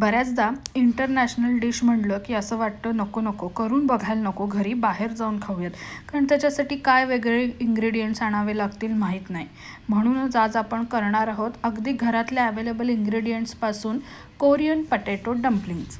बऱ्याचदा international dish म्हणलं की असं वाटतं नको नको करून बघायला नको घरी बाहेर जाऊन खाऊयात कारण त्याच्यासाठी काय वेगळे इंग्रेडियंट्स आणावे लागतील माहीत नाही म्हणूनच आज आपण करणार आहोत अगदी घरातल्या अवेलेबल इंग्रेडियंट्सपासून कोरियन पटॅटो डम्पलिंग्स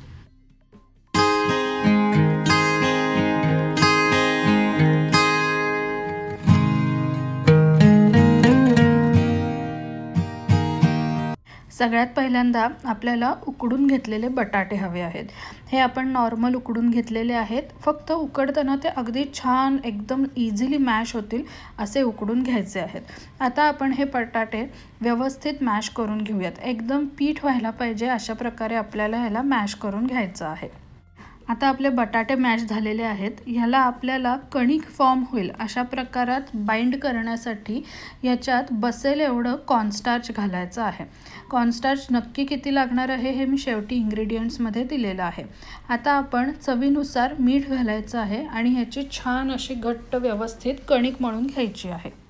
सगळ्यात पहिल्यांदा आपल्याला उकडून घेतलेले बटाटे हवे आहेत हे आपण नॉर्मल उकडून घेतलेले आहेत फक्त उकडताना ते अगदी छान एकदम इझिली मॅश होतील असे उकडून घ्यायचे आहेत आता आपण हे बटाटे व्यवस्थित मॅश करून घेऊयात एकदम पीठ व्हायला पाहिजे अशा प्रकारे आपल्याला ह्याला मॅश करून घ्यायचं आहे आता आपले बटाटे मॅश झालेले आहेत ह्याला आपल्याला कणिक फॉर्म होईल अशा प्रकारात बाइंड करण्यासाठी याच्यात बसेल एवढं कॉर्नस्टार्च घालायचं आहे कॉर्नस्टार्च नक्की किती लागणार आहे हे मी शेवटी इंग्रेडियंट्समध्ये दिलेलं आहे आता आपण चवीनुसार मीठ घालायचं आहे आणि ह्याची छान अशी घट्ट व्यवस्थित कणिक म्हणून घ्यायची आहे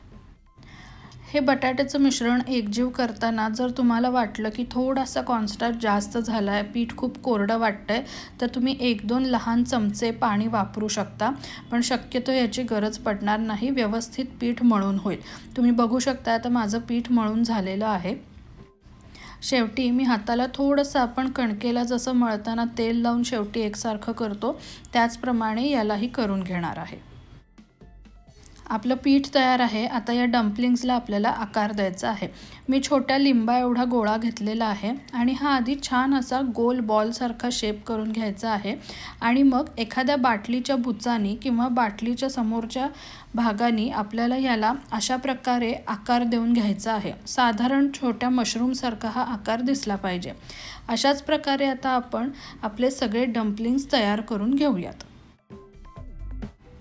हे बटाट्याचं मिश्रण एकजीव करताना जर तुम्हाला वाटलं की थोडासा कॉन्स्टार्ट जास्त झाला आहे पीठ खूप कोरडं वाटतं आहे तर तुम्ही एक दोन लहान चमचे पाणी वापरू शकता पण शक्यतो याची गरज पडणार नाही व्यवस्थित पीठ मळून होईल तुम्ही बघू शकता आता माझं पीठ मळून झालेलं आहे शेवटी मी हाताला थोडंसं आपण कणकेला जसं मळताना तेल लावून शेवटी एकसारखं करतो त्याचप्रमाणे यालाही करून घेणार आहे आपलं पीठ तयार आहे आता या डम्पलिंग्सला आपल्याला आकार द्यायचा आहे मी छोट्या लिंबा एवढा गोळा घेतलेला आहे आणि हा आधी छान असा गोल बॉलसारखा शेप करून घ्यायचा आहे आणि मग एखाद्या बाटलीच्या बुचानी किंवा बाटलीच्या समोरच्या भागानी आपल्याला याला अशा प्रकारे आकार देऊन घ्यायचा आहे साधारण छोट्या मशरूमसारखा हा आकार दिसला पाहिजे अशाच प्रकारे आता आपण आपले सगळे डम्पलिंग्स तयार करून घेऊयात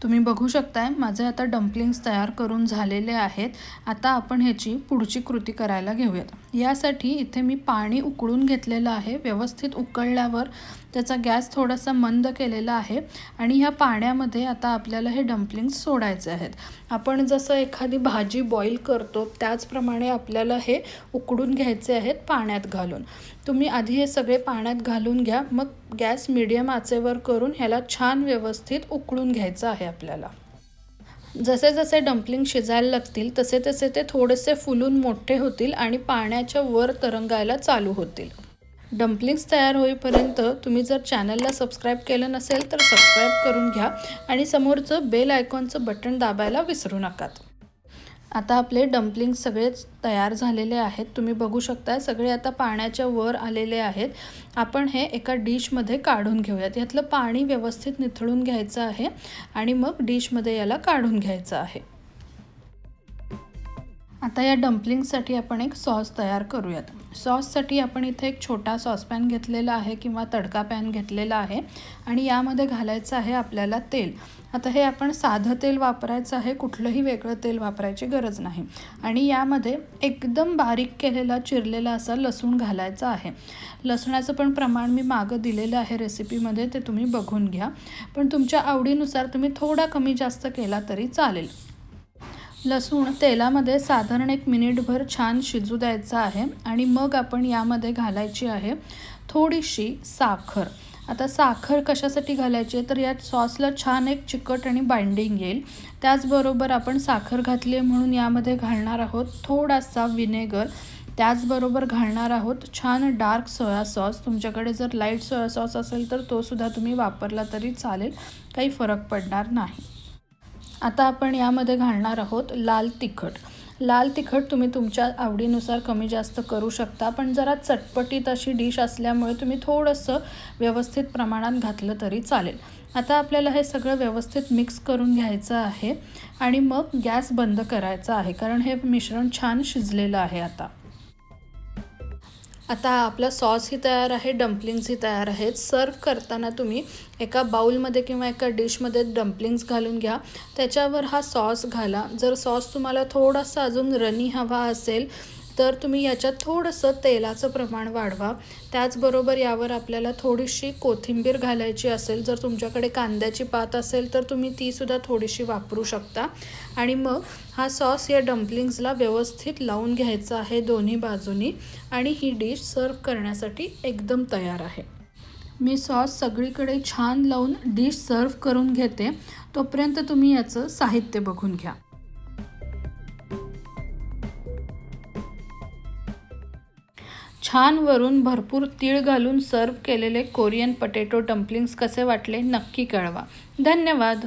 तुम्ही बघू शकताय माझे आता डम्पलिंग्स तयार करून झालेले आहेत आता आपण ह्याची पुढची कृती करायला घेऊयात यासाठी इथे मी पाणी उकळून घेतलेलं आहे व्यवस्थित उकळल्यावर त्याचा गॅस थोडासा मंद केलेला आहे आणि ह्या पाण्यामध्ये आता आपल्याला हे डम्पलिंग्स सोडायचे आहेत आपण जसं एखादी भाजी बॉईल करतो त्याचप्रमाणे आपल्याला हे उकडून घ्यायचे आहेत पाण्यात घालून तुम्ही आधी हे सगळे पाण्यात घालून घ्या मग गॅस मिडियम आचेवर करून ह्याला छान व्यवस्थित उकळून घ्यायचं आहे आपल्याला जसे जसे डम्पलिंग शिजायला लागतील तसे तसे ते थोडेसे फुलून मोठे होतील आणि पाण्याच्या वर तरंगायला चालू होतील डम्पलिंग्स तयार होईपर्यंत तुम्ही जर चॅनलला सबस्क्राईब केलं नसेल तर सबस्क्राईब करून घ्या आणि समोरचं बेल आयकॉनचं बटन दाबायला विसरू नका आता आपले डम्पलिंग सगळेच तयार झालेले आहेत तुम्ही बघू शकता सगळे आता पाण्याच्या वर आलेले आहेत आपण हे एका डिशमध्ये काढून घेऊयात यातलं पाणी व्यवस्थित निथळून घ्यायचं आहे आणि मग डिशमध्ये याला काढून घ्यायचं आहे आता या डम्पलिंगसाठी आपण एक सॉस तयार करूयात सॉससाठी आपण इथे एक छोटा सॉसपॅन घेतलेला आहे किंवा तडका पॅन घेतलेला आहे आणि यामध्ये घालायचं आहे आपल्याला तेल आता हे आपण साधं तेल वापरायचं आहे कुठलंही वेगळं तेल वापरायची गरज नाही आणि यामध्ये एकदम बारीक केलेला चिरलेला असा लसूण घालायचा आहे लसणाचं पण प्रमाण मी मागं दिलेलं आहे रेसिपीमध्ये ते तुम्ही बघून घ्या पण तुमच्या आवडीनुसार तुम्ही थोडा कमी जास्त केला तरी चालेल लसूण तेलामध्ये साधारण एक मिनिटभर छान शिजू द्यायचा आहे आणि मग आपण यामध्ये घालायची आहे थोडीशी साखर आता साखर कशासाठी घालायची आहे तर या सॉसला छान एक चिकट आणि बाइंडिंग येईल त्याचबरोबर आपण साखर घातली आहे म्हणून यामध्ये घालणार आहोत थोडासा विनेगर त्याचबरोबर घालणार आहोत छान डार्क सोया सॉस तुमच्याकडे जर लाईट सोया सॉस असेल तर तोसुद्धा तुम्ही वापरला तरी चालेल काही फरक पडणार नाही आता आपण यामध्ये घालणार आहोत लाल तिखट लाल तिखट तुम्ही तुमच्या आवडीनुसार कमी जास्त करू शकता पण जरा चटपटीत अशी डिश असल्यामुळे तुम्ही थोडंसं व्यवस्थित प्रमाणात घातलं तरी चालेल आता आपल्याला हे सगळं व्यवस्थित मिक्स करून घ्यायचं आहे आणि मग गॅस बंद करायचा आहे कारण हे मिश्रण छान शिजलेलं आहे आता आता आपला सॉस ही तयार आहे ही तयार आहेत सर्व करताना तुम्ही एका बाऊलमध्ये किंवा एका डिशमध्ये डम्पलिंग्स घालून घ्या त्याच्यावर हा सॉस घाला जर सॉस तुम्हाला थोडासा अजून रनी हवा असेल तर तुम्ही याच्यात थोडंसं तेलाचं प्रमाण वाढवा त्याचबरोबर यावर आपल्याला थोडीशी कोथिंबीर घालायची असेल जर तुमच्याकडे कांद्याची पात असेल तर तुम्ही तीसुद्धा थोडीशी वापरू शकता आणि मग हा सॉस या डम्पलिंग्सला व्यवस्थित लावून घ्यायचा आहे दोन्ही बाजूनी आणि ही डिश सर्व करण्यासाठी एकदम तयार आहे मी सॉस सगळीकडे छान लावून डिश सर्व करून घेते तोपर्यंत तुम्ही याचं साहित्य बघून घ्या छान वरून भरपूर तीळ घालून सर्व केलेले कोरियन पटेटो डम्पलिंग्स कसे वाटले नक्की कळवा धन्यवाद